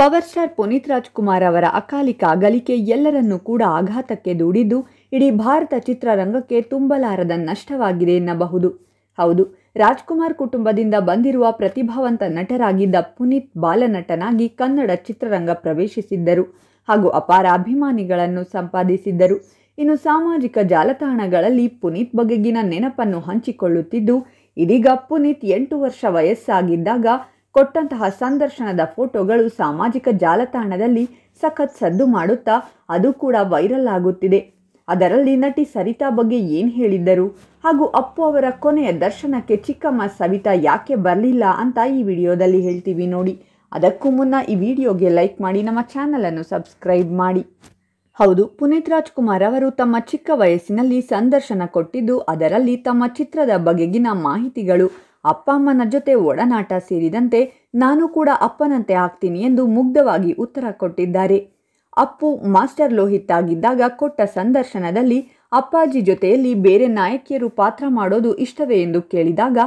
power star Puneeth Rajkumar ಅವರ ಅಕಾಲಿಕ ಅಗಲಿಕೆ ಎಲ್ಲರನ್ನೂ ಕೂಡ ಆಘಾತಕ್ಕೆ ದೂಡಿದ್ದು ಇಡೀ ಭಾರತ ಚಿತ್ರರಂಗಕ್ಕೆ ತುಂಬಲಾರದ ನಷ್ಟವಾಗಿದೆ ಎನ್ನಬಹುದು ಹೌದು ರಾಜ್ಕುಮಾರ್ ಕುಟುಂಬದಿಂದ ಬಂದಿರುವ ಪ್ರತಿಭಾವಂತ ನಟರಾಗಿದ್ದ ಪುನೀತ್ ಬಾಲನಟನಾಗಿ ಕನ್ನಡ ಚಿತ್ರರಂಗ ಪ್ರವೇಶಿಸಿದ್ದರು ಹಾಗೂ ಅಪಾರ ಅಭಿಮಾನಿಗಳನ್ನು ಸಂಪಾದಿಸಿದ್ದರು ಇನ್ನು ಸಾಮಾಜಿಕ ಜಾಲತಾಣಗಳಲ್ಲಿ ಪುನೀತ್ ಬಗೆಗಿನ ನೆನಪನ್ನು ಹಂಚಿಕೊಳ್ಳುತ್ತಿದ್ದು ಇದೀಗ ಪುನೀತ್ ಎಂಟು ವರ್ಷ ವಯಸ್ಸಾಗಿದ್ದಾಗ ಕೊಟ್ಟಂತಹ ಸಂದರ್ಶನದ ಫೋಟೋಗಳು ಸಾಮಾಜಿಕ ಜಾಲತಾಣದಲ್ಲಿ ಸಖತ್ ಸದ್ದು ಮಾಡುತ್ತಾ ಅದು ಕೂಡ ವೈರಲ್ ಆಗುತ್ತಿದೆ ಅದರಲ್ಲಿ ನಟಿ ಸರಿತಾ ಬಗ್ಗೆ ಏನು ಹೇಳಿದ್ದರು ಹಾಗೂ ಅಪ್ಪು ಅವರ ಕೊನೆಯ ದರ್ಶನಕ್ಕೆ ಚಿಕ್ಕಮ್ಮ ಸವಿತಾ ಯಾಕೆ ಬರಲಿಲ್ಲ ಅಂತ ಈ ವಿಡಿಯೋದಲ್ಲಿ ಹೇಳ್ತೀವಿ ನೋಡಿ ಅದಕ್ಕೂ ಮುನ್ನ ಈ ವಿಡಿಯೋಗೆ ಲೈಕ್ ಮಾಡಿ ನಮ್ಮ ಚಾನಲನ್ನು ಸಬ್ಸ್ಕ್ರೈಬ್ ಮಾಡಿ ಹೌದು ಪುನೀತ್ ರಾಜ್ಕುಮಾರ್ ಅವರು ತಮ್ಮ ಚಿಕ್ಕ ವಯಸ್ಸಿನಲ್ಲಿ ಸಂದರ್ಶನ ಕೊಟ್ಟಿದ್ದು ಅದರಲ್ಲಿ ತಮ್ಮ ಚಿತ್ರದ ಬಗೆಗಿನ ಮಾಹಿತಿಗಳು ಅಪ್ಪ ಅಮ್ಮನ ಜೊತೆ ಒಡನಾಟ ಸೇರಿದಂತೆ ನಾನು ಕೂಡ ಅಪ್ಪನಂತೆ ಆಗ್ತೀನಿ ಎಂದು ಮುಗ್ಧವಾಗಿ ಉತ್ತರ ಕೊಟ್ಟಿದ್ದಾರೆ ಅಪ್ಪು ಮಾಸ್ಟರ್ ಲೋಹಿತ್ ಆಗಿದ್ದಾಗ ಕೊಟ್ಟ ಸಂದರ್ಶನದಲ್ಲಿ ಅಪ್ಪಾಜಿ ಜೊತೆಯಲ್ಲಿ ಬೇರೆ ನಾಯಕಿಯರು ಪಾತ್ರ ಮಾಡೋದು ಇಷ್ಟವೇ ಎಂದು ಕೇಳಿದಾಗ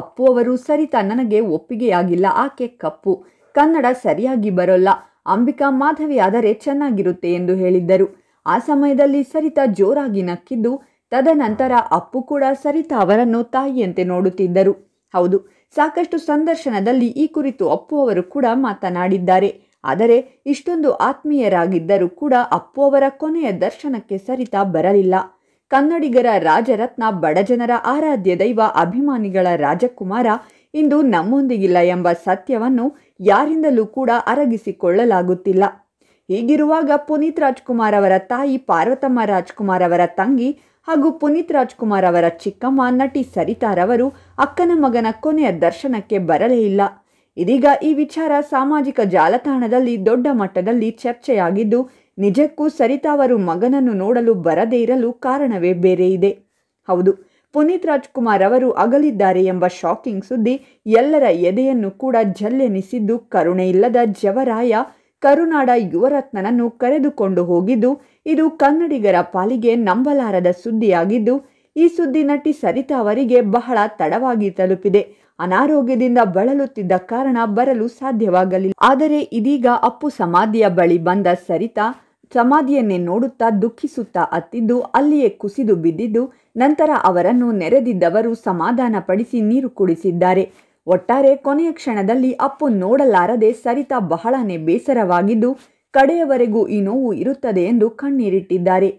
ಅಪ್ಪು ಅವರು ಸರಿತಾ ನನಗೆ ಒಪ್ಪಿಗೆಯಾಗಿಲ್ಲ ಆಕೆ ಕಪ್ಪು ಕನ್ನಡ ಸರಿಯಾಗಿ ಬರೋಲ್ಲ ಅಂಬಿಕಾ ಮಾಧವಿ ಆದರೆ ಚೆನ್ನಾಗಿರುತ್ತೆ ಎಂದು ಹೇಳಿದ್ದರು ಆ ಸಮಯದಲ್ಲಿ ಸರಿತಾ ಜೋರಾಗಿ ನಕ್ಕಿದ್ದು ತದನಂತರ ಅಪ್ಪು ಕೂಡ ಸರಿತಾ ಅವರನ್ನು ತಾಯಿಯಂತೆ ನೋಡುತ್ತಿದ್ದರು ಹೌದು ಸಾಕಷ್ಟು ಸಂದರ್ಶನದಲ್ಲಿ ಈ ಕುರಿತು ಅಪ್ಪು ಅವರು ಕೂಡ ಮಾತನಾಡಿದ್ದಾರೆ ಆದರೆ ಇಷ್ಟೊಂದು ಆತ್ಮೀಯರಾಗಿದ್ದರೂ ಕೂಡ ಅಪ್ಪು ಅವರ ಕೊನೆಯ ದರ್ಶನಕ್ಕೆ ಸರಿತಾ ಬರಲಿಲ್ಲ ಕನ್ನಡಿಗರ ರಾಜರತ್ನ ಬಡಜನರ ಆರಾಧ್ಯ ದೈವ ಅಭಿಮಾನಿಗಳ ರಾಜಕುಮಾರ ಇಂದು ನಮ್ಮೊಂದಿಗಿಲ್ಲ ಎಂಬ ಸತ್ಯವನ್ನು ಯಾರಿಂದಲೂ ಕೂಡ ಅರಗಿಸಿಕೊಳ್ಳಲಾಗುತ್ತಿಲ್ಲ ಹೀಗಿರುವಾಗ ಪುನೀತ್ ರಾಜ್ಕುಮಾರ್ ಅವರ ತಾಯಿ ಪಾರ್ವತಮ್ಮ ರಾಜ್ಕುಮಾರ್ ಅವರ ತಂಗಿ ಹಾಗೂ ಪುನೀತ್ ರಾಜ್ಕುಮಾರ್ ಅವರ ಚಿಕ್ಕಮ್ಮ ನಟಿ ಸರಿತಾರವರು ಅಕ್ಕನ ಮಗನ ಕೊನೆಯ ದರ್ಶನಕ್ಕೆ ಬರಲೇ ಇಲ್ಲ ಇದೀಗ ಈ ವಿಚಾರ ಸಾಮಾಜಿಕ ಜಾಲತಾಣದಲ್ಲಿ ದೊಡ್ಡ ಮಟ್ಟದಲ್ಲಿ ಚರ್ಚೆಯಾಗಿದ್ದು ನಿಜಕ್ಕೂ ಸರಿತಾ ಅವರು ಮಗನನ್ನು ನೋಡಲು ಬರದೇ ಇರಲು ಕಾರಣವೇ ಬೇರೆ ಇದೆ ಹೌದು ಪುನೀತ್ ರಾಜ್ಕುಮಾರ್ ಅವರು ಅಗಲಿದ್ದಾರೆ ಎಂಬ ಶಾಕಿಂಗ್ ಸುದ್ದಿ ಎಲ್ಲರ ಎದೆಯನ್ನು ಕೂಡ ಜಲ್ಲೆನಿಸಿದ್ದು ಕರುಣೆ ಇಲ್ಲದ ಜವರಾಯ ಕರುನಾಡ ಯುವರತ್ನನನ್ನು ಕರೆದುಕೊಂಡು ಹೋಗಿದ್ದು ಇದು ಕನ್ನಡಿಗರ ಪಾಲಿಗೆ ನಂಬಲಾರದ ಸುದ್ದಿಯಾಗಿದ್ದು ಈ ಸುದ್ದಿ ನಟಿ ಸರಿತಾ ಅವರಿಗೆ ಬಹಳ ತಡವಾಗಿ ತಲುಪಿದೆ ಅನಾರೋಗ್ಯದಿಂದ ಬಳಲುತ್ತಿದ್ದ ಕಾರಣ ಬರಲು ಸಾಧ್ಯವಾಗಲಿಲ್ಲ ಆದರೆ ಇದೀಗ ಅಪ್ಪು ಸಮಾಧಿಯ ಬಳಿ ಬಂದ ಸರಿತಾ ಸಮಾಧಿಯನ್ನೇ ನೋಡುತ್ತಾ ದುಃಖಿಸುತ್ತಾ ಅತ್ತಿದ್ದು ಅಲ್ಲಿಯೇ ಕುಸಿದು ಬಿದ್ದಿದ್ದು ನಂತರ ಅವರನ್ನು ನೆರೆದಿದ್ದವರು ಸಮಾಧಾನಪಡಿಸಿ ನೀರು ಕುಡಿಸಿದ್ದಾರೆ ಒಟ್ಟಾರೆ ಕೊನೆಯ ಕ್ಷಣದಲ್ಲಿ ಅಪ್ಪು ನೋಡಲಾರದೆ ಸರಿತಾ ಬಹಳನೇ ಬೇಸರವಾಗಿದ್ದು ಕಡೆಯವರೆಗೂ ಈ ನೋವು ಇರುತ್ತದೆ ಎಂದು ಕಣ್ಣೀರಿಟ್ಟಿದ್ದಾರೆ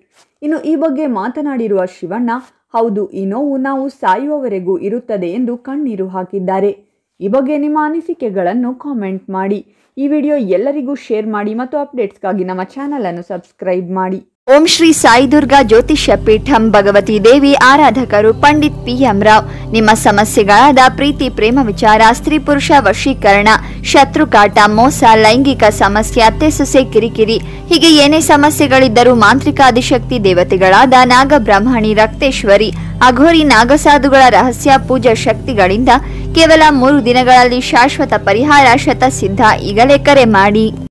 ಇನ್ನು ಈ ಬಗ್ಗೆ ಮಾತನಾಡಿರುವ ಶಿವಣ್ಣ ಹೌದು ಈ ನೋವು ನಾವು ಸಾಯುವವರೆಗೂ ಇರುತ್ತದೆ ಎಂದು ಕಣ್ಣೀರು ಹಾಕಿದ್ದಾರೆ ಈ ಬಗ್ಗೆ ನಿಮ್ಮ ಅನಿಸಿಕೆಗಳನ್ನು ಕಾಮೆಂಟ್ ಮಾಡಿ ಈ ವಿಡಿಯೋ ಎಲ್ಲರಿಗೂ ಶೇರ್ ಮಾಡಿ ಮತ್ತು ಅಪ್ಡೇಟ್ಸ್ಗಾಗಿ ನಮ್ಮ ಚಾನಲನ್ನು ಸಬ್ಸ್ಕ್ರೈಬ್ ಮಾಡಿ ಓಂ ಶ್ರೀ ಸಾಯಿ ದುರ್ಗಾ ಜ್ಯೋತಿಷ್ಯ ಪೀಠಂ ಭಗವತಿ ದೇವಿ ಆರಾಧಕರು ಪಂಡಿತ್ ಪಿ ಎಂ ರಾವ್ ನಿಮ್ಮ ಸಮಸ್ಯೆಗಳಾದ ಪ್ರೀತಿ ಪ್ರೇಮ ವಿಚಾರ ಸ್ತ್ರೀ ಪುರುಷ ವಶೀಕರಣ ಶತ್ರುಕಾಟ ಮೋಸ ಲೈಂಗಿಕ ಸಮಸ್ಯೆ ಅತ್ತೆ ಸೊಸೆ ಕಿರಿಕಿರಿ ಹೀಗೆ ಏನೇ ಸಮಸ್ಯೆಗಳಿದ್ದರೂ ಮಾಂತ್ರಿಕ ಅಧಿಶಕ್ತಿ ದೇವತೆಗಳಾದ ನಾಗಬ್ರಹ್ಮಣಿ ರಕ್ತೇಶ್ವರಿ ಅಘೋರಿ ನಾಗಸಾಧುಗಳ ರಹಸ್ಯ ಪೂಜಾ ಶಕ್ತಿಗಳಿಂದ ಕೇವಲ ಮೂರು ದಿನಗಳಲ್ಲಿ ಶಾಶ್ವತ ಪರಿಹಾರ ಶತಸಿದ್ಧ ಈಗಲೇ ಕರೆ ಮಾಡಿ